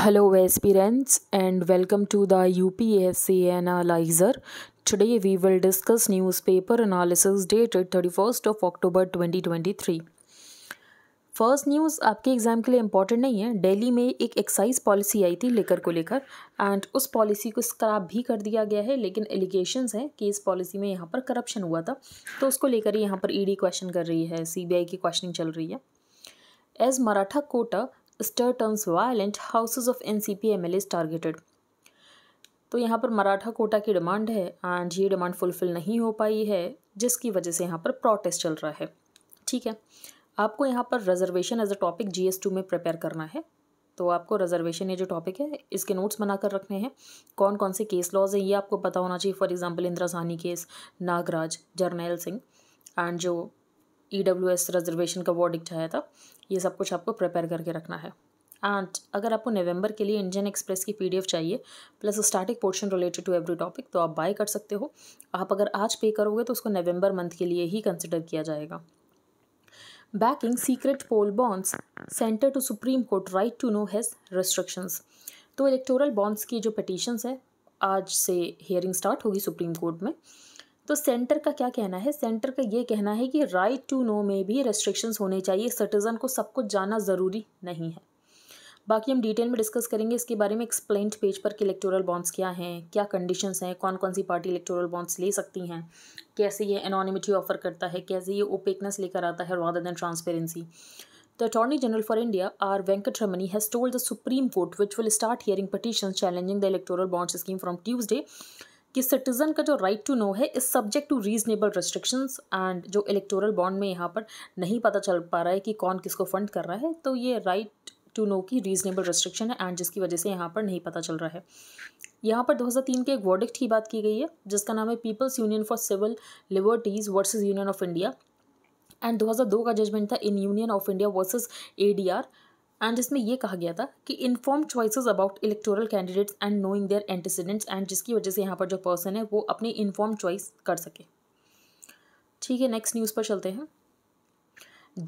Hello Hello aspirants and welcome to the UPSC Analyzer. Today we will discuss newspaper analysis dated 31st of October thirty first of October twenty twenty three first news आपके exam के लिए important नहीं है daily में एक excise policy आई थी लेकर को लेकर एंड उस पॉलिसी को स्क्राप भी कर दिया गया है लेकिन एलिगेशन है कि इस पॉलिसी में यहाँ पर करप्शन हुआ था तो उसको लेकर यहाँ पर ईडी e क्वेश्चन कर रही है सीबीआई की क्वेश्चनिंग चल रही है as Maratha quota stir turns violent houses of N C P M L As targeted तो यहाँ पर मराठा कोटा की डिमांड है एंड ये डिमांड फुलफिल नहीं हो पाई है जिसकी वजह से यहाँ पर प्रोटेस्ट चल रहा है ठीक है आपको यहाँ पर reservation as a topic G S two में प्रिपेयर करना है तो आपको रिजर्वेशन ये जो टॉपिक है इसके नोट्स बना कर रखने हैं कौन कौन से केस लॉज हैं ये आपको पता होना चाहिए for example Indira Sawhney case Nagaraj Jarnail Singh and जो ई डब्ल्यू एस रिजर्वेशन का वर्ड आया था ये सब कुछ आपको प्रिपेयर करके रखना है एंड अगर आपको नवंबर के लिए इंडियन एक्सप्रेस की पीडीएफ चाहिए plus starting portion related to every topic तो आप बाय कर सकते हो आप अगर आज पे करोगे तो उसको नवंबर मंथ के लिए ही कंसिडर किया जाएगा backing secret poll bonds centre to Supreme Court right to know has restrictions तो इलेक्टोरल बॉन्ड्स की जो पटिशंस है आज से हियरिंग स्टार्ट होगी सुप्रीम कोर्ट में तो सेंटर का क्या कहना है सेंटर का ये कहना है कि राइट टू नो में भी रेस्ट्रिक्शंस होने चाहिए सिटीज़न को सब कुछ जाना ज़रूरी नहीं है बाकी हम डिटेल में डिस्कस करेंगे इसके बारे में एक्सप्लेन पेज पर कि इलेक्टोरल बॉन्ड्स क्या हैं क्या कंडीशंस हैं कौन कौन सी पार्टी इलेक्टोरल बॉन्ड्स ले सकती हैं कैसे ये एनॉनिमिटी ऑफर करता है कैसे ये ओपेकनेस लेकर आता है rather than transparency Attorney General for India R Venkataramani has told the Supreme Court which will start hearing petition challenging the electoral bonds scheme from Tuesday कि सिटीज़न का जो राइट टू नो है इस subject to reasonable restrictions and जो electoral bond में यहाँ पर नहीं पता चल पा रहा है कि कौन किसको फंड कर रहा है तो ये राइट टू नो की रीजनेबल रिस्ट्रिक्शन है एंड जिसकी वजह से यहाँ पर नहीं पता चल रहा है यहाँ पर 2003 के एक वर्डिक्ट की बात की गई है जिसका नाम है People's Union for Civil Liberties versus Union of India and 2002 का जजमेंट था in Union of India versus ADR and इसमें यह कहा गया था कि inform choices about electoral candidates and knowing their antecedents and जिसकी वजह से यहाँ पर जो पर्सन है वो अपनी इन्फॉर्म चॉइस कर सके ठीक है नेक्स्ट न्यूज़ पर चलते हैं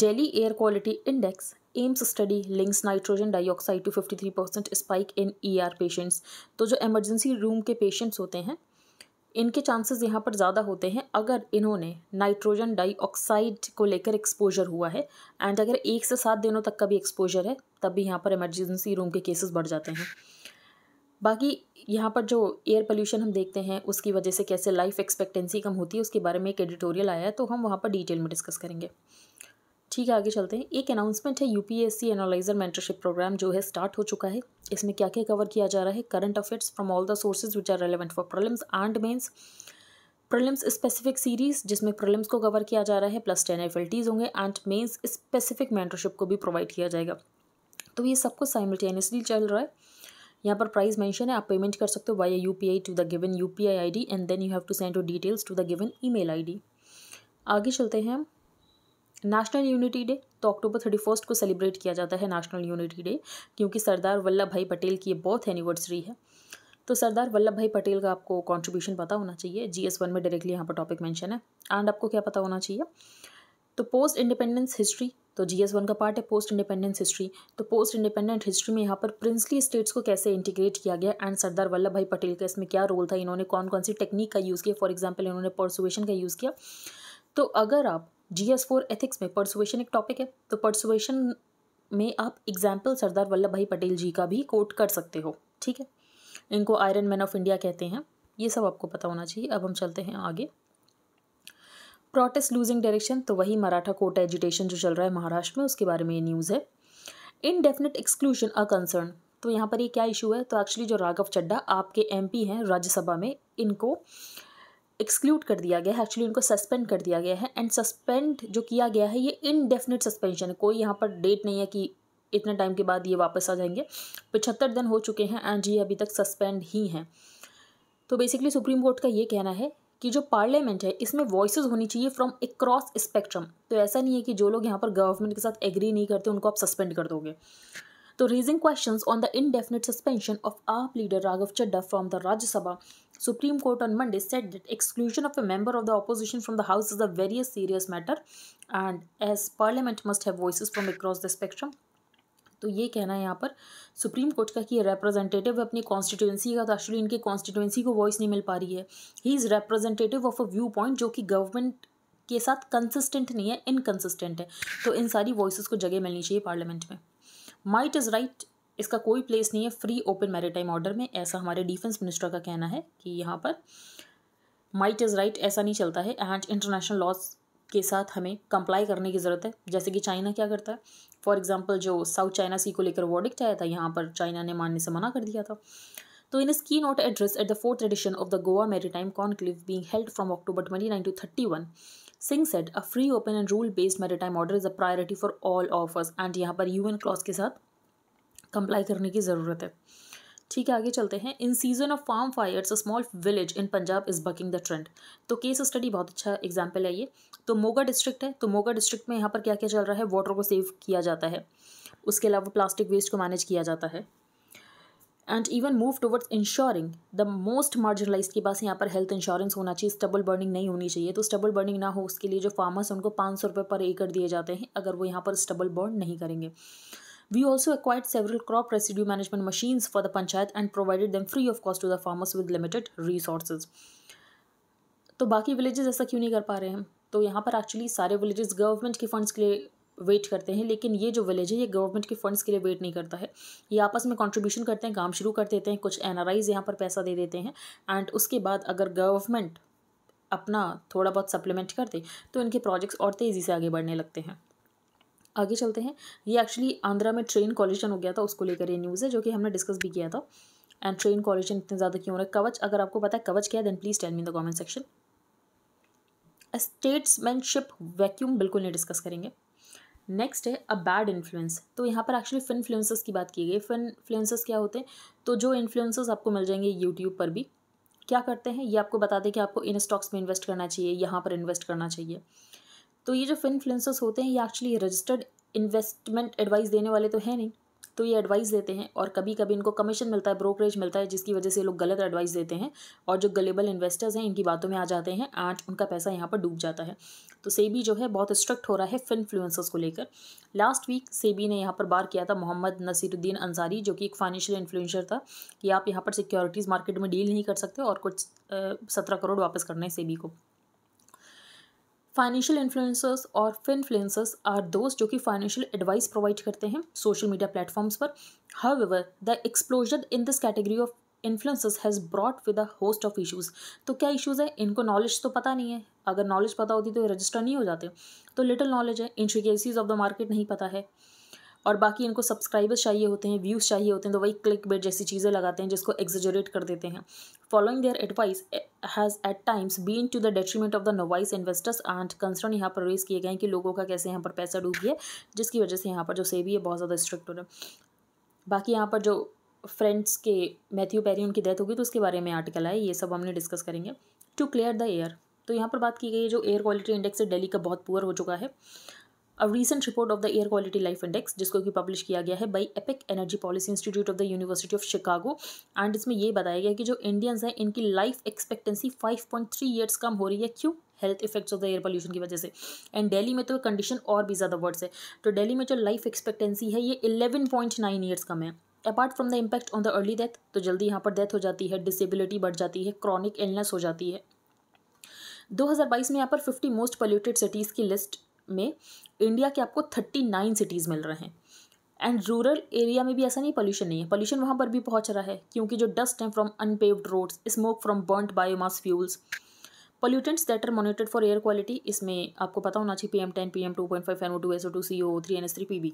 daily air quality index AIIMS study links nitrogen dioxide to three percent spike in ER patients तो जो एमरजेंसी रूम के पेशेंट्स होते हैं इनके चांसेस यहाँ पर ज़्यादा होते हैं अगर इन्होंने नाइट्रोजन डाइऑक्साइड को लेकर एक्सपोजर हुआ है एंड अगर एक से सात दिनों तक का भी एक्सपोजर है तब भी यहाँ पर इमरजेंसी रूम के केसेस बढ़ जाते हैं बाकी यहाँ पर जो एयर पोल्यूशन हम देखते हैं उसकी वजह से कैसे लाइफ एक्सपेक्टेंसी कम होती है उसके बारे में एक एडिटोरियल आया है तो हम वहाँ पर डिटेल में डिस्कस करेंगे ठीक है आगे चलते हैं एक अनाउंसमेंट है यूपीएससी एनालाइजर मेंटरशिप प्रोग्राम जो है स्टार्ट हो चुका है इसमें क्या क्या कवर किया जा रहा है current affairs from all the sources which are relevant for problems and mains prelims specific series जिसमें प्रलिम्स को कवर किया जा रहा है प्लस टेन एफ होंगे एंड मेन्स स्पेसिफिक मेंटरशिप को भी प्रोवाइड किया जाएगा तो ये सब कुछ साइमल्टेनियसली चल रहा है यहाँ पर प्राइस मेंशन है आप पेमेंट कर सकते हो via U P I to the given U P I I D and then you have to send your details to the given email I D आगे चलते हैं हम नेशनल यूनिटी डे तो October thirty first को celebrate किया जाता है national unity day क्योंकि सरदार वल्लभ भाई पटेल की ये बर्थ एनिवर्सरी है तो सरदार वल्लभ भाई पटेल का आपको कॉन्ट्रीब्यूशन पता होना चाहिए जी एस वन में डायरेक्टली यहाँ पर टॉपिक मैंशन है एंड आपको क्या पता होना चाहिए तो पोस्ट इंडिपेंडेंस हिस्ट्री तो जी एस वन का पार्ट है पोस्ट इंडिपेंडेंस हिस्ट्री तो पोस्ट इंडिपेंडेंट हिस्ट्री में यहाँ पर प्रिंसली स्टेट्स को कैसे इंटीग्रेट किया गया एंड सरदार वल्लभ भाई पटेल का इसमें क्या रोल था इन्होंने कौन कौन सी टेक्निक का यूज़ किया फॉर एग्जाम्पल इन्होंने परसुएशन का यूज़ किया तो अगर आप जी एस फोर एथिक्स में परसुएशन एक टॉपिक है तो परसुएशन में आप एग्जाम्पल सरदार वल्लभ भाई पटेल जी का भी कोट कर सकते हो ठीक है इनको आयरन मैन ऑफ इंडिया कहते हैं ये सब आपको पता होना चाहिए अब हम चलते हैं आगे प्रोटेस्ट लूजिंग डायरेक्शन तो वही मराठा कोटा एजुटेशन जो चल रहा है महाराष्ट्र में उसके बारे में ये न्यूज़ है इनडेफिनेट एक्सक्लूजन अ कंसर्न तो यहाँ पर ये क्या इशू है तो एक्चुअली जो राघव चड्डा आपके एमपी हैं राज्यसभा में इनको एक्सक्लूड कर दिया गया है एक्चुअली उनको सस्पेंड कर दिया गया है एंड सस्पेंड जो किया गया है ये इनडेफिनेट सस्पेंशन है कोई यहाँ पर डेट नहीं है कि इतने टाइम के बाद ये वापस आ जाएंगे पचहत्तर दिन हो चुके हैं एंड ये अभी तक सस्पेंड ही हैं तो बेसिकली सुप्रीम कोर्ट का ये कहना है कि जो पार्लियामेंट है इसमें वॉइस होनी चाहिए फ्रॉम अक्रॉस स्पेक्ट्रम तो ऐसा नहीं है कि जो लोग यहाँ पर गवर्नमेंट के साथ एग्री नहीं करते उनको आप सस्पेंड कर दोगे to raising questions on the indefinite suspension of AAP leader Raghav Chadda from the Rajya Sabha. Supreme Court on Monday said that exclusion of a member of the opposition from the House is a very serious matter and as Parliament must have voices from across the spectrum. तो ये कहना है यहाँ पर supreme court का कि representative है अपनी कॉन्स्टिट्यूंसी का तो एक्चुअली इनकी कॉन्स्टिट्यूंसी को वॉइस नहीं मिल पा रही है he is representative of a viewpoint जो कि गवर्नमेंट के साथ कंसिस्टेंट नहीं है इनकन्सिस्टेंट है तो इन सारी वॉइस को जगह मिलनी चाहिए पार्लियामेंट में माइट इज़ राइट इसका कोई प्लेस नहीं है फ्री ओपन मैरिटाइम ऑर्डर में ऐसा हमारे डिफेंस मिनिस्टर का कहना है कि यहाँ पर माइट इज़ राइट ऐसा नहीं चलता है एंड इंटरनेशनल लॉज के साथ हमें कंप्लाई करने की ज़रूरत है जैसे कि चाइना क्या करता है फॉर एग्जाम्पल जो साउथ चाइना सी को लेकर वॉडिक्ट आया था यहाँ पर चाइना ने मानने से मना कर दिया था तो in keynote address at the fourth edition of the Goa maritime conclave being held from October twenty nine to thirty one Singh said a free open and rule based maritime order is a priority for all of us and यहाँ पर N clause के साथ comply करने की ज़रूरत है ठीक है आगे चलते हैं in season of farm fires a small village in Punjab is bucking the trend तो केस स्टडी बहुत अच्छा एग्जाम्पल है ये तो मोगा डिस्ट्रिक्ट है तो मोगा डिस्ट्रिक्ट में यहाँ पर क्या क्या चल रहा है वाटर को सेव किया जाता है उसके अलावा प्लास्टिक वेस्ट को मैनेज किया जाता है and even move towards ensuring the most marginalise के पास यहाँ पर हेल्थ इंश्योरेंस होना चाहिए स्टबल बर्निंग नहीं होनी चाहिए तो स्टबल बर्निंग ना हो उसके लिए जो फार्मर्स उनको पाँच सौ रुपये पर एकड़ दिए जाते हैं अगर वो यहाँ पर स्टबल बर्न नहीं करेंगे we also acquired several crop residue management machines for the panchayat and provided them free of cost to the farmers with limited resources तो बाकी विलेजेस ऐसा क्यों नहीं कर पा रहे हैं तो यहाँ पर एक्चुअली सारे विलेजेस गवर्नमेंट के फंड्स के लिए वेट करते हैं लेकिन ये जो विलेज है ये गवर्नमेंट के फंड्स के लिए वेट नहीं करता है ये आपस में कॉन्ट्रीब्यूशन करते हैं काम शुरू कर देते हैं कुछ एन आर यहाँ पर पैसा दे देते हैं एंड उसके बाद अगर गवर्नमेंट अपना थोड़ा बहुत सप्लीमेंट कर दे तो इनके प्रोजेक्ट्स और तेज़ी से आगे बढ़ने लगते हैं आगे चलते हैं ये एक्चुअली आंध्रा में ट्रेन कॉलिशन हो गया था उसको लेकर ये न्यूज़ है जो कि हमने डिस्कस भी किया था एंड ट्रेन कॉलिशन इतने ज़्यादा क्यों हो रहा है कवच अगर आपको पता है कवच क्या है then please tell me the comment section statesmanship vacuum बिल्कुल नहीं डिस्कस करेंगे नेक्स्ट है अ बैड इन्फ्लुएंस तो यहाँ पर एक्चुअली फिन फ्लुएंसर्स की बात की गई फिन फ्लुएंसर्स क्या होते हैं तो जो इन्फ्लुएंसर्स आपको मिल जाएंगे यूट्यूब पर भी क्या करते हैं ये आपको बता दें कि आपको इन स्टॉक्स में इन्वेस्ट करना चाहिए यहाँ पर इन्वेस्ट करना चाहिए तो ये जो फिन फ्लुएंसर्स होते हैं ये एक्चुअली रजिस्टर्ड इन्वेस्टमेंट एडवाइस देने वाले तो हैं नहीं तो ये एडवाइस देते हैं और कभी कभी इनको कमीशन मिलता है ब्रोकरेज मिलता है जिसकी वजह से लोग गलत एडवाइस देते हैं और जो गलेबल इन्वेस्टर्स हैं इनकी बातों में आ जाते हैं आज उनका पैसा यहाँ पर डूब जाता है तो सेबी जो है बहुत स्ट्रिक्ट हो रहा है फिनफ्लुएंसर्स को लेकर लास्ट वीक सेबी ने यहाँ पर बार किया था मोहम्मद नसीरुद्दीन अंसारी जो कि एक फाइनेंशियल इन्फ्लुएंसर था कि आप यहाँ पर सिक्योरिटीज़ मार्केट में डील नहीं कर सकते और कुछ सत्रह करोड़ वापस करना है सेबी को फाइनेंशियल इन्फ्लुएंसर्स और फिनफ्लुएंसर्स आर दोस्त जो कि फाइनेंशियल एडवाइस प्रोवाइड करते हैं सोशल मीडिया प्लेटफॉर्म्स पर how the explosion in this category of influencers has brought with a host of issues तो क्या इशूज़ है इनको नॉलेज तो पता नहीं है अगर नॉलेज पता होती तो रजिस्टर नहीं हो जाते तो लिटिल नॉलेज है इंट्रीकेसीज ऑफ द मार्केट नहीं पता है और बाकी इनको सब्सक्राइबर्स चाहिए होते हैं व्यूज़ चाहिए होते हैं तो वही क्लिक बेट जैसी चीज़ें लगाते हैं जिसको एग्जजरेट कर देते हैं following their advice has at times been to the detriment of the novice investors and concern यहाँ पर रेज किए गए हैं कि लोगों का कैसे यहाँ पर पैसा डूब गया जिसकी वजह से यहाँ पर जो भी है बहुत ज़्यादा स्ट्रिक्ट हो रहा है बाकी यहाँ पर जो फ्रेंड्स के मैथ्यू पैरी उनकी डेथ होगी तो उसके बारे में आर्टिकल आए ये सब हमने डिस्कस करेंगे टू क्लियर द एयर तो यहाँ पर बात की गई है जो एयर क्वालिटी इंडेक्स है दिल्ली का बहुत पुअर हो चुका है a recent report of the air quality life index जिसको कि पब्लिश किया गया है by EPIC Energy Policy Institute of the University of Chicago and इसमें यह बताया गया कि जो इंडियंस हैं इनकी life expectancy five point three years कम हो रही है क्यों health effects of the air pollution की वजह से एंड दिल्ली में तो कंडीशन और भी ज़्यादा वर्ड्स है तो दिल्ली में जो लाइफ एक्सपेक्टेंसी है ये इलेवन पॉइंट नाइन ईयर्स कम है apart from the impact on the early death तो जल्दी यहाँ पर डेथ हो जाती है डिसेबिलिटी बढ़ जाती है क्रॉनिक इलनेस हो जाती है 2022 में यहाँ पर 50 मोस्ट पोल्यूटेड सिटीज़ की लिस्ट में इंडिया के आपको थर्टी नाइन सिटीज़ मिल रहे हैं एंड रूरल एरिया में भी ऐसा नहीं पोल्यूशन नहीं है पोल्यूशन वहाँ पर भी पहुँच रहा है क्योंकि जो डस्ट है from unpaved roads smoke from burned biomass fuels pollutants that are monitored for air quality इसमें आपको पता होना चाहिए P M ten P M two point five N O two S O two C O three N S three P B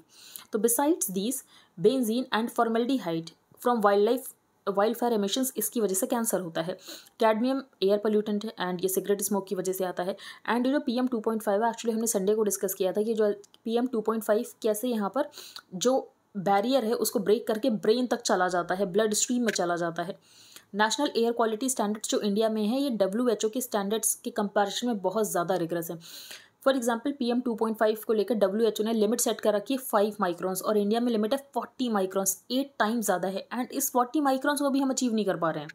तो besides this benzene and formaldehyde from wild life wild fire emissions इसकी वजह से cancer होता है cadmium air pollutant है and ये cigarette smoke की वजह से आता है and you know P M two point five actually हमने संडे को डिस्कस किया था कि जो P M two point five कैसे यहाँ पर जो बैरियर है उसको ब्रेक करके ब्रेन तक चला जाता है ब्लड स्ट्रीम में चला जाता है नेशनल एयर क्वालिटी स्टैंडर्ड्स जो इंडिया में है ये डब्ल्यू एच ओ के स्टैंडर्ड्स के कंपेरिजन में बहुत ज़्यादा रिग्रेस है for example P M two point five को लेकर डब्ल्यू एच ओ ने लिमिट सेट कर रखी है फाइव माइक्रॉन्स और इंडिया में लिमिट है फोर्टी माइक्रॉन्स एट टाइम ज़्यादा है एंड इस फोर्टी माइक्रॉन्स को भी हम अचीव नहीं कर पा रहे हैं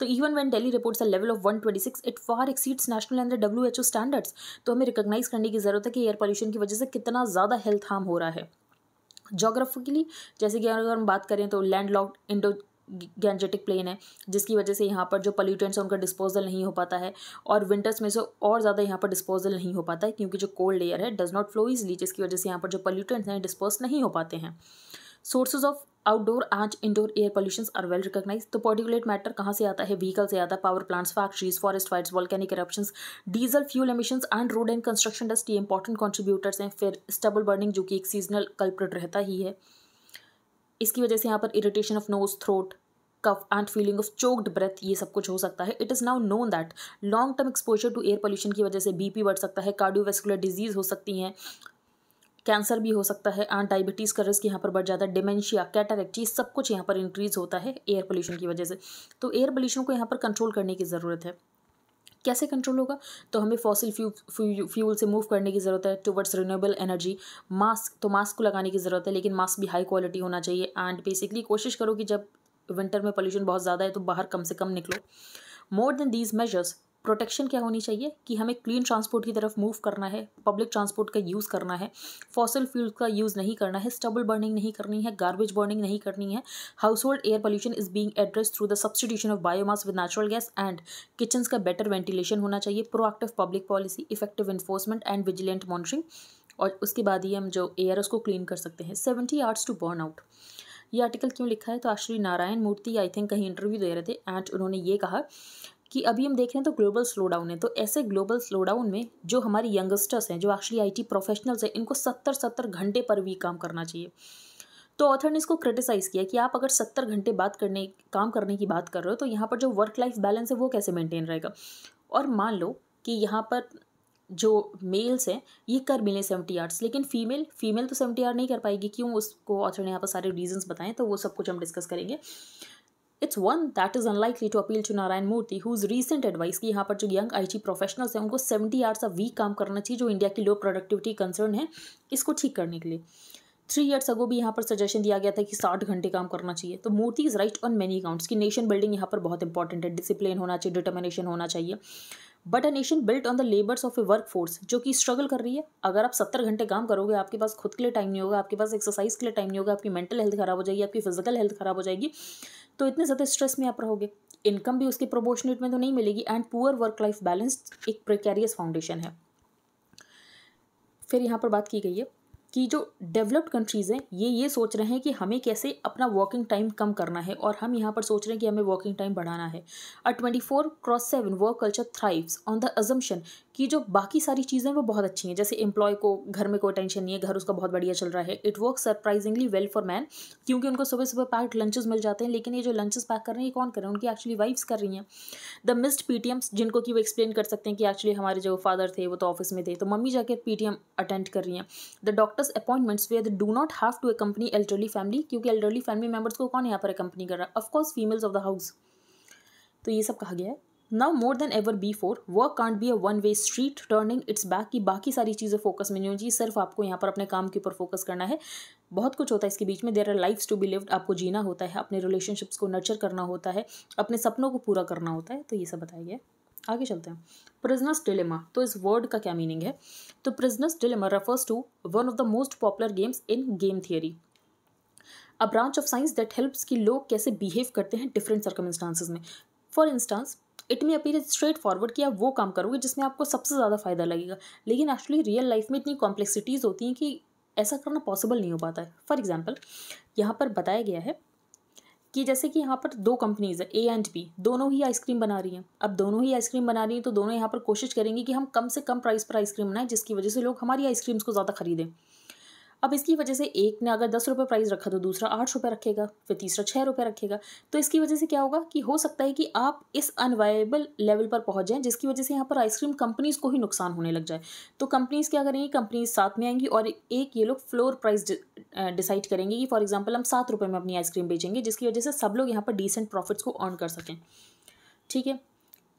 तो even one daily reports level of 126 it far exceeds national and W H O standards तो हमें रिकोगनाइज करने की ज़रूरत है कि एयर पॉल्यूशन की वजह से कितना ज़्यादा हेल्थ हार्म हो रहा है जोग्राफिकली जैसे कि अगर हम बात करें तो land locked Indo Gangetic plain है जिसकी वजह से यहाँ पर जो पल्यूटेंट्स हैं उनका डिस्पोजल नहीं हो पाता है और विंटर्स में से और ज़्यादा यहाँ पर डिस्पोजल नहीं हो पाता है क्योंकि जो कोल्ड एयर है डज़ नॉट फ्लो इजली जिसकी वजह से यहाँ पर जो पल्यूटेंट्स हैं डिस्पोज नहीं हो पाते हैं sources of outdoor and indoor air pollution are well recognise तो पर्टिकुलेट मैटर कहाँ से आता है व्हीकल से आता है power plants factories forest fires volcanic eruption diesel fuel emission and road and construction dust ये इंपॉर्टेंट कॉन्ट्रीब्यूटर्स हैं फिर स्टबल बर्निंग जो कि एक सीजनल कल्प्रेट रहता ही है इसकी वजह से यहाँ पर irritation of nose throat cough and feeling of choked breath ये सब कुछ हो सकता है it is now known that long term exposure to air pollution की वजह से बीपी बढ़ सकता है कार्डियोवेस्कुलर डिजीज़ हो सकती हैं कैंसर भी हो सकता है एंड डायबिटीज़ का रिस्क यहाँ पर बढ़ जाता है डिमेंशिया कैटरेक्ट ये सब कुछ यहाँ पर इंक्रीज़ होता है एयर पोल्यूशन की वजह से तो एयर पोल्यूशन को यहाँ पर कंट्रोल करने की ज़रूरत है कैसे कंट्रोल होगा तो हमें फॉसिल फ्यूल फ्यूल से मूव करने की ज़रूरत है टुवर्ड्स रिन्यूएबल एनर्जी मास्क तो मास्क को लगाने की ज़रूरत है लेकिन मास्क भी हाई क्वालिटी होना चाहिए एंड बेसिकली कोशिश करो कि जब विंटर में पॉल्यूशन बहुत ज़्यादा है तो बाहर कम से कम निकलो more than these measures protection क्या होनी चाहिए कि हमें क्लीन ट्रांसपोर्ट की तरफ मूव करना है पब्लिक ट्रांसपोर्ट का यूज़ करना है फॉसल फ्यूल का यूज़ नहीं करना है स्टबल बर्निंग नहीं करनी है गार्बेज बर्निंग नहीं करनी है household air pollution is being address through the substitution of biomass with natural gas and kitchens का बेटर वेंटिलेशन होना चाहिए proactive public policy effective enforcement and vigilant monitoring और उसके बाद ही हम जो एयर उसको क्लीन कर सकते हैं seventy hours to burn out ये आर्टिकल क्यों लिखा है तो आश्री नारायण मूर्ति आई थिंक कहीं इंटरव्यू दे रहे थे एंड उन्होंने ये कहा कि अभी हम देख रहे हैं तो ग्लोबल स्लो डाउन है तो ऐसे ग्लोबल स्लो डाउन में जो हमारे यंगस्टर्स हैं जो एक्चुअली आईटी प्रोफेशनल्स हैं इनको सत्तर सत्तर घंटे पर वीक काम करना चाहिए तो ऑथर ने इसको क्रिटिसाइज़ किया कि आप अगर सत्तर घंटे बात करने काम करने की बात कर रहे हो तो यहाँ पर जो वर्क लाइफ बैलेंस है वो कैसे मेंटेन रहेगा और मान लो कि यहाँ पर जो मेल्स हैं ये कर मिलें सेवेंटी आर्ट्स लेकिन फीमेल फीमेल तो सेवेंटी आर नहीं कर पाएगी क्यों उसको ऑथर ने यहाँ पर सारे रीजंस बताएं तो वो सब कुछ हम डिस्कस करेंगे it's one that is unlikely to appeal to Narayana Murthy whose recent advice की यहाँ पर जो यंग आई टी प्रोफेशनल्स हैं उनको सेवेंटी आवर्स ऑफ वीक काम करना चाहिए जो इंडिया की लो प्रोडक्टिविटी कंसर्न है इसको ठीक करने के लिए थ्री ईयर्स अगो भी यहाँ पर सजेशन दिया गया था कि साठ घंटे काम करना चाहिए तो Murthy is right on many accounts की नेशन बिल्डिंग यहाँ पर बहुत इंपॉर्टेंट है डिसिप्लिन होना चाहिए डिटर्मिनेशन होना चाहिए but a nation built on the labours of a workforce जो कि स्ट्रगल कर रही है अगर आप सत्तर घंटे काम करोगे आपके पास खुद के लिए टाइम नहीं होगा आपके पास एक्सरसाइज के लिए टाइम नहीं होगा आपकी मेंटल हेल्थ खराब हो जाएगी आपकी फिजिकल हेल्थ खराब हो जाएगी तो इतने ज़्यादा स्ट्रेस में आप रहोगे इनकम भी उसके प्रोपोर्शनेट में तो नहीं मिलेगी and poor work life balance एक प्रिकेरियस फाउंडेशन है फिर यहाँ पर बात की गई है कि जो डेवलप्ड कंट्रीज़ हैं ये ये सोच रहे हैं कि हमें कैसे अपना वॉकिंग टाइम कम करना है और हम यहाँ पर सोच रहे हैं कि हमें वॉकिंग टाइम बढ़ाना है और twenty four cross seven work culture thrives on the assumption कि जो बाकी सारी चीज़ें वो बहुत अच्छी हैं जैसे एम्प्लॉय को घर में कोई टेंशन नहीं है घर उसका बहुत बढ़िया चल रहा है it work surprisingly well for man क्योंकि उनको सुबह सुबह पैक्ड लंचेज मिल जाते हैं लेकिन ये जो लंचेस पैक कर रहे हैं ये कौन कर रहे हैं उनकी एक्चुअली वाइफ्स कर रही हैं द मिस्ड एम्स जिनको कि वो एक्सप्लेन कर सकते हैं कि एक्चुअली हमारे जो फादर थे वो तो ऑफिस में थे तो मम्मी जाकर एम अटेंड कर रही हैं the doctor doctors appointments where they do not have to accompany elderly family क्योंकि एल्डरली फैमिली मेंबर्स को कौन यहाँ पर अकंपनी कर रहा है of course females of the house तो ये सब कहा गया है now more than ever before work can't be a one way street turning its back की बाकी सारी चीज़ें फोकस में नहीं होनी चाहिए सिर्फ आपको यहाँ पर अपने काम के ऊपर फोकस करना है बहुत कुछ होता है इसके बीच में there are lives to be lived आपको जीना होता है अपने रिलेशनशिप्स को नर्चर करना होता है अपने सपनों को पूरा करना होता है तो ये सब बताया गया है आगे चलते हैं प्रिजनस डिलेमा तो इस वर्ड का क्या मीनिंग है तो prisoner's dilemma refers to one of the most popular games in game theory a branch of science that helps कि लोग कैसे बिहेव करते हैं डिफरेंट सर्कमस्टांसिस में for instance it may appear straightforward कि आप वो काम करोगे जिसमें आपको सबसे ज़्यादा फायदा लगेगा लेकिन एक्चुअली रियल लाइफ में इतनी कॉम्प्लेक्सिटीज़ होती हैं कि ऐसा करना पॉसिबल नहीं हो पाता है फॉर एग्जाम्पल यहाँ पर बताया गया है कि जैसे कि यहाँ पर दो कंपनीज़ है ए एंड बी दोनों ही आइसक्रीम बना रही हैं अब दोनों ही आइसक्रीम बना रही हैं तो दोनों यहाँ पर कोशिश करेंगी कि हम कम से कम प्राइस पर आइसक्रीम बनाएं जिसकी वजह से लोग हमारी आइसक्रीम्स को ज़्यादा खरीदें अब इसकी वजह से एक ने अगर दस रुपये प्राइस रखा तो दूसरा आठ रुपये रखेगा फिर तीसरा छः रुपये रखेगा तो इसकी वजह से क्या होगा कि हो सकता है कि आप इस अनवायबल लेवल पर पहुँच जाएँ जिसकी वजह से यहाँ पर आइसक्रीम कंपनीज़ को ही नुकसान होने लग जाए तो कंपनीज़ क्या करेंगी कंपनीज साथ में आएंगी और एक ये लोग फ्लोर प्राइस डिसाइड करेंगे कि फॉर एग्जाम्पल हम सात रुपये में अपनी आइसक्रीम बेचेंगे जिसकी वजह से सब लोग यहाँ पर डिसेंट प्रॉफिट्स को अर्न कर सकें ठीक है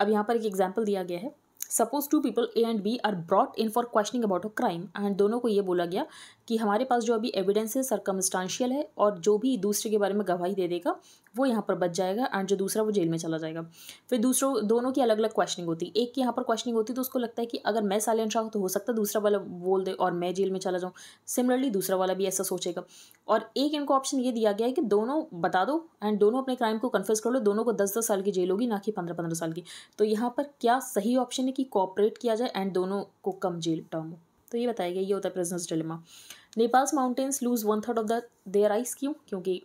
अब यहाँ पर एक एग्जाम्पल दिया गया है suppose two people A and B are brought in for questioning about a crime and दोनों को ये बोला गया कि हमारे पास जो अभी एविडेंस है सरकमस्टांशियल है और जो भी दूसरे के बारे में गवाही दे देगा वो यहाँ पर बच जाएगा एंड जो दूसरा वो जेल में चला जाएगा फिर दूसरों दोनों की अलग अलग क्वेश्चनिंग होती है एक की यहाँ पर क्वेश्चनिंग होती तो उसको लगता है कि अगर मैं साइलेंट रहा तो हो सकता है दूसरा वाला बोल दे और मैं जेल में चला जाऊँ सिमिलरली दूसरा वाला भी ऐसा सोचेगा और एक इनको ऑप्शन ये दिया गया है कि दोनों बता दो एंड दोनों अपने क्राइम को कन्फ्यूज कर लो दोनों को दस दस साल की जेल होगी ना कि पंद्रह पंद्रह साल की तो यहाँ पर क्या सही ऑप्शन है कि कॉपरेट किया जाए एंड दोनों को कम जेल टर्म हो तो ये बताया गया ये होता है prisoner's dilemma Nepal's mountains lose one third of the their ice क्यों क्योंकि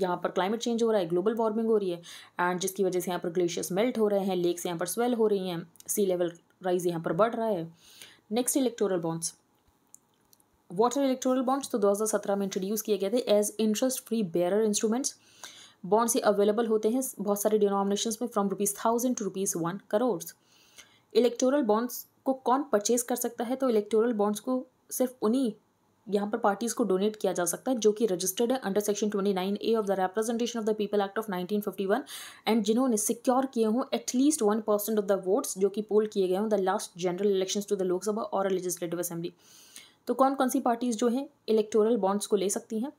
यहाँ पर क्लाइमेट चेंज हो रहा है ग्लोबल वार्मिंग हो रही है एंड जिसकी वजह से यहाँ पर ग्लेशियर्स मेल्ट हो रहे हैं लेक्स यहाँ पर स्वेल हो रही हैं सी लेवल राइज यहाँ पर बढ़ रहा है next electoral bonds what are electoral bonds तो 2017 में इंट्रोड्यूस किए गए थे as interest free bearer instruments bonds ये अवेलेबल होते हैं बहुत सारे डिनोमिनेशन में from rupees thousand to rupees one crore electoral bonds को कौन परचेज कर सकता है तो इलेक्टोरल बॉन्ड्स को सिर्फ उन्हीं यहाँ पर पार्टीज़ को डोनेट किया जा सकता है जो कि रजिस्टर्ड है under section twenty nine A of the representation of the people act of nineteen fifty one and जिन्होंने सिक्योर किए हों at least one percent of the votes जो कि पोल किए गए हों the last general election to the Lok Sabha और legislative assembly तो कौन कौन सी पार्टीज़ जो हैं इलेक्टोरल बॉन्ड्स को ले सकती हैं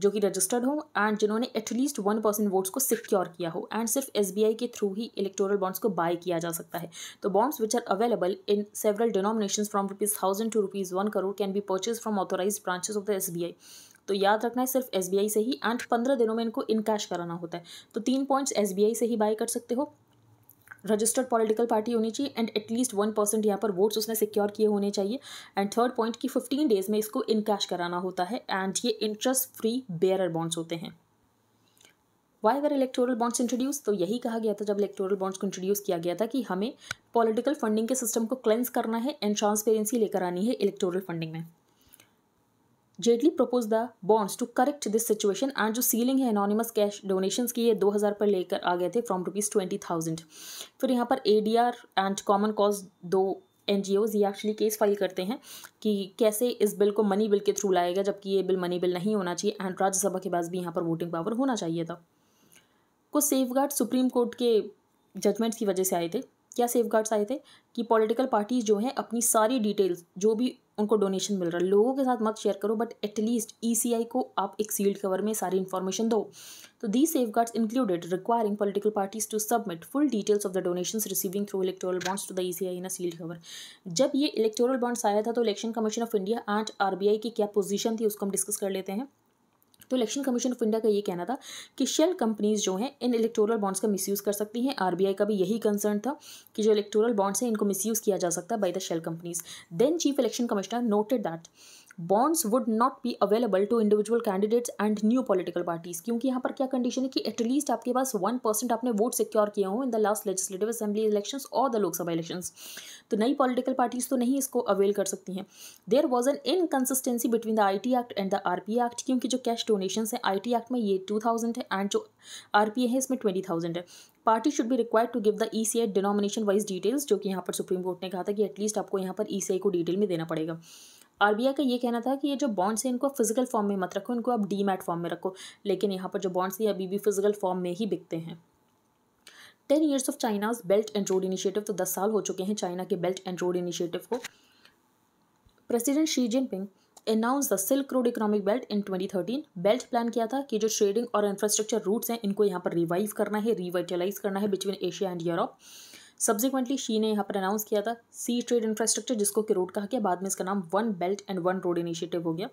जो कि रजिस्टर्ड हो एंड जिन्होंने एटलीस्ट वन परसेंट वोट्स को सिक्योर किया हो एंड सिर्फ एस के थ्रू ही इलेक्टोरल बॉन्ड्स को बाय किया जा सकता है तो bonds which are available in several denomination from rupees thousand to rupees one crore can be purchase from authorise branches of the S तो याद रखना है सिर्फ एस से ही एंड पंद्रह दिनों में इनको इन कैश कराना होता है तो तीन पॉइंट्स एस से ही बाय कर सकते हो रजिस्टर्ड पॉलिटिकल पार्टी होनी चाहिए एंड एटलीस्ट वन परसेंट यहाँ पर वोट्स उसने सिक्योर किए होने चाहिए एंड थर्ड पॉइंट कि फिफ्टीन डेज में इसको इनकैश कराना होता है एंड ये इंटरेस्ट फ्री बेयर बॉन्ड्स होते हैं why were electoral bonds introduce तो यही कहा गया था जब इलेक्टोरल बॉन्ड्स को इंट्रोड्यूस किया गया था कि हमें पॉलिटिकल फंडिंग के सिस्टम को क्लेंस करना है एंड ट्रांसपेरेंसी लेकर आनी है इलेक्टोरल फंडिंग में Jaitley propose the bonds to correct this situation and जो सीलिंग है एनॉनिमस कैश डोनेशन की ये हज़ार पर लेकर आ गए थे फ्रॉम रुपीज़ ट्वेंटी थाउजेंड फिर यहाँ पर A D R and common cause दो एन जी ओज ये एक्चुअली केस फाइल करते हैं कि कैसे इस बिल को मनी बिल के थ्रू लाया गया जबकि ये बिल मनी बिल नहीं होना चाहिए एंड राज्यसभा के पास भी यहाँ पर वोटिंग पावर होना चाहिए था कुछ सेफ गार्ड सुप्रीम कोर्ट के जजमेंट्स की वजह से आए थे क्या सेफ गार्ड्स आए थे कि पॉलिटिकल पार्टीज जो हैं अपनी सारी डिटेल्स जो भी उनको डोनेशन मिल रहा है लोगों के साथ मत शेयर करो बट एटलीस्ट ई को आप एक सील्ड कवर में सारी इन्फॉर्मेशन दो तो the safeguards included requiring political parties to submit full details of the donation receiving through electoral bonds to the E in a sealed cover जब ये इलेक्टोरल बॉन्ड्स आया था तो election commission of India and R की क्या position थी उसको हम डिस्कस कर लेते हैं तो इलेक्शन कमीशन ऑफ इंडिया का ये कहना था कि शेल कंपनीज जो हैं इन इलेक्टोरल बॉन्ड्स का मिस कर सकती हैं आरबीआई का भी यही कंसर्न था कि जो इलेक्टोरल बॉन्ड्स हैं इनको मिस किया जा सकता है by the shell companies then chief election commissioner noted that bonds would not be available to individual candidates and new political parties क्योंकि यहाँ पर क्या कंडीशन है कि एटलीस्ट आपके पास वन परसेंट आपने वोट सिक्योर किया हो in the last legislative assembly election और द लोकसभा इलेक्शन तो नई पॉलिटिकल पार्टीज तो नहीं इसको अवेल कर सकती हैं there was an inconsistency between the I T act and the R P act क्योंकि जो कैश डोनेशन है आई टी एक्ट में ये टू थाउजेंड है एंड जो आर पी ए है इसमें ट्वेंटी थाउजेंड है पार्टी शुड भी required to give the E C I denomination wise details जो कि यहाँ पर सुप्रीम कोर्ट ने कहा था कि एटलीस्ट आपको यहाँ पर ई सी आई को डिटेल में देना पड़ेगा आरबीआई का ये कहना था कि ये जो बॉन्ड्स हैं इनको फिजिकल फॉर्म में मत रखो इनको आप डी फॉर्म में रखो लेकिन यहाँ पर जो बॉन्ड्स हैं अभी भी फिजिकल फॉर्म में ही बिकते हैं ten years of China's belt and road initiative तो दस साल हो चुके हैं चाइना के बेल्ट एंड रोड इनिशिएटिव को president Xi Jinping announce the silk road economic belt in 2013 belt plan किया था कि जो ट्रेडिंग और इंफ्रास्ट्रक्चर रूट्स हैं इनको यहाँ पर रिवाइव करना है रिवाइटलाइज करना है between Asia and Europe subsequently Xi ने यहाँ पर अनाउंस किया था सी ट्रेड इंफ्रास्ट्रक्चर जिसको कि रोड कहा गया बाद में इसका नाम one belt and one road initiative हो गया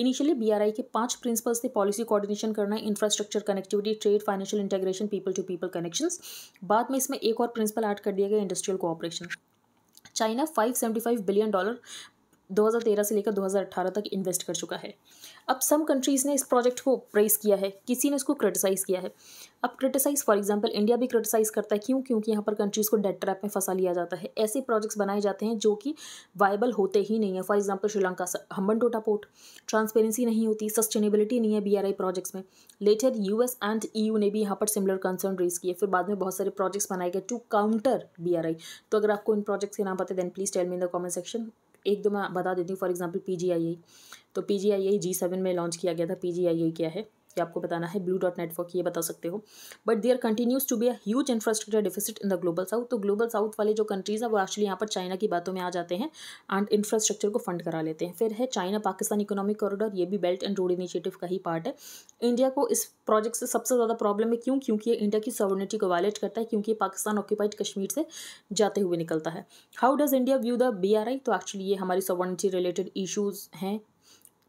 इनिशियली बीआरआई के पांच प्रिंसिपल्स थे पॉलिसी कोऑर्डिनेशन करना infrastructure connectivity trade financial integration people to people connection बाद में इसमें एक और प्रिंसिपल ऐड कर दिया गया industrial cooperation China 575 billion dollar 2013 से लेकर 2018 तक इन्वेस्ट कर चुका है अब सम कंट्रीज़ ने इस प्रोजेक्ट को प्रेस किया है किसी ने इसको क्रिटिसाइज़ किया है अब क्रिटिसाइज़ फॉर एग्जांपल इंडिया भी क्रिटिसाइज़ करता है क्यों क्योंकि यहाँ पर कंट्रीज़ को डेट ट्रैप में फंसा लिया जाता है ऐसे प्रोजेक्ट्स बनाए जाते हैं जो कि वायबल होते ही नहीं है फॉर एग्जाम्पल श्रीलंका हम्बन टोटा पोर्ट ट्रांसपेरेंसी नहीं होती सस्टेनेबिलिटी नहीं है बी प्रोजेक्ट्स में लेटर यू एंड ई ने भी यहाँ पर सिमिलर कंसर्न रेज किए फिर बाद में बहुत सारे प्रोजेक्ट्स बनाए गए टू काउंटर बी तो अगर आपको इन प्रोजेक्ट्स के नाम पता है then please tell me in the comment section एक दो मैं बता देती हूँ for example P G I I तो P G I I G seven में लॉन्च किया गया था पी जी आई आई क्या है ये आपको बताना है ब्लू डॉट नेटवर्क ये बता सकते हो but there continues to be an infrastructure deficit in the global south तो ग्लोबल साउथ वाले जो कंट्रीज़ हैं वो एक्चुअली यहाँ पर चाइना की बातों में आ जाते हैं एंड इंफ्रास्ट्रक्चर को फंड करा लेते हैं फिर है चाइना पाकिस्तान इकोनॉमिक कॉरिडोर ये भी बेल्ट एंड रोड इनिशिएटिव का ही पार्ट है इंडिया को इस प्रोजेक्ट से सबसे ज़्यादा प्रॉब्लम है क्यों क्योंकि ये इंडिया की सॉवर्निटी को वायलेट करता है क्योंकि पाकिस्तान ऑक्यूपाइड कश्मीर से जाते हुए निकलता है how does India view the B तो एक्चुअली ये हमारी सॉवर्निटी रिलेटेड इशूज़ हैं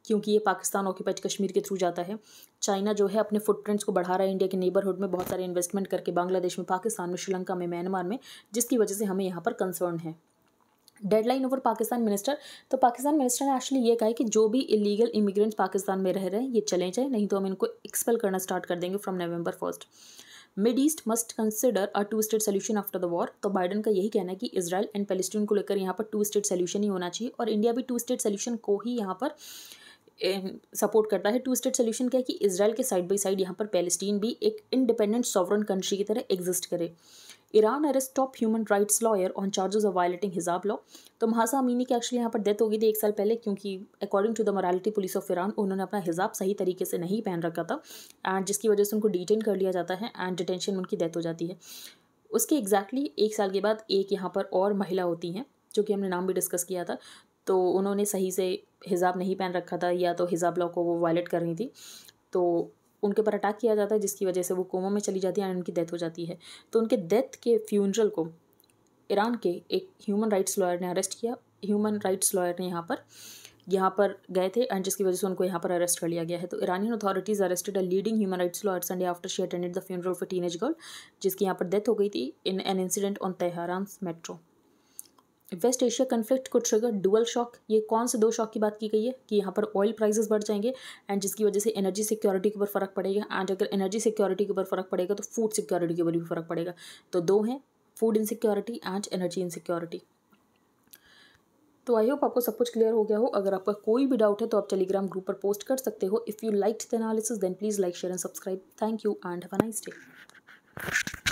क्योंकि ये पाकिस्तान ऑक्यूपाइड कश्मीर के थ्रू जाता है चाइना जो है अपने फुटप्रिंट्स को बढ़ा रहा है इंडिया के नेबरहुड में बहुत सारे इन्वेस्टमेंट करके बांग्लादेश में पाकिस्तान में श्रीलंका में म्यांमार में जिसकी वजह से हमें यहाँ पर कंसर्न है डेडलाइन ओवर पाकिस्तान मिनिस्टर तो पाकिस्तान मिनिस्टर ने एक्चुअली ये कहा है कि जो भी इलीगल इमिग्रेंट्स पाकिस्तान में रह रहे हैं ये चले जाए नहीं तो हम इनको एक्सपेल करना स्टार्ट कर देंगे from November first mid east must consider a two state solution after the war तो बाइडन का यही कहना है कि इसराइल एंड पेलेस्टीन को लेकर यहाँ पर टू स्टेट सोल्यूशन ही होना चाहिए और इंडिया भी टू स्टेट सोल्यूशन को ही यहाँ पर सपोर्ट करता है टू स्टेट सोल्यूशन क्या है कि इसराइल के साइड बाई साइड यहाँ पर पैलेस्टीन भी एक इंडिपेंडेंट सॉवरन कंट्री की तरह एग्जिस्ट करे Iran arrest top human rights lawyer on charges of violating hijab law तो महासा अमीनी की एक्चुअली यहाँ पर डेथ हो गई थी एक साल पहले क्योंकि according to the morality police of Iran उन्होंने अपना हिजाब सही तरीके से नहीं पहन रखा था एंड जिसकी वजह से उनको डिटेन कर लिया जाता है एंड डिटेंशन उनकी डेथ हो जाती है उसके एग्जैक्टली exactly एक साल के बाद एक यहाँ पर और महिला होती हैं जो कि हमने नाम भी डिस्कस किया था तो उन्होंने सही से हिजाब नहीं पहन रखा था या तो हिजाब लॉ को वो वायलेट कर रही थी तो उनके ऊपर अटैक किया जाता है जिसकी वजह से वो कोमा में चली जाती है एंड उनकी डेथ हो जाती है तो उनके डेथ के फ्यूनरल को ईरान के एक ह्यूमन राइट्स लॉयर ने अरेस्ट किया ह्यूमन राइट्स लॉयर ने यहाँ पर यहाँ पर गए थे एंड जिसकी वजह से उनको यहाँ पर अरेस्ट कर लिया गया है तो Iranian authorities arrested a leading human rights lawyer Sunday after she attended the funeral for teenage girl जिसकी यहाँ पर डेथ हो गई थी in an incident on Tehran metro west Asia conflict को ट्रिगर डुअल शॉक ये कौन से दो शॉक की बात की गई है कि यहाँ पर ऑयल प्राइसेस बढ़ जाएंगे एंड जिसकी वजह से एनर्जी सिक्योरिटी के ऊपर फर्क पड़ेगा एंड अगर एनर्जी सिक्योरिटी के ऊपर फर्क पड़ेगा तो फूड सिक्योरिटी के ऊपर भी फर्क पड़ेगा तो दो हैं food insecurity and energy insecurity तो आई होप आपको सब कुछ क्लियर हो गया हो अगर आपका कोई भी डाउट है तो आप टेलीग्राम ग्रुप पर पोस्ट कर सकते हो if you like the analysis then please like share and subscribe thank you and have a nice day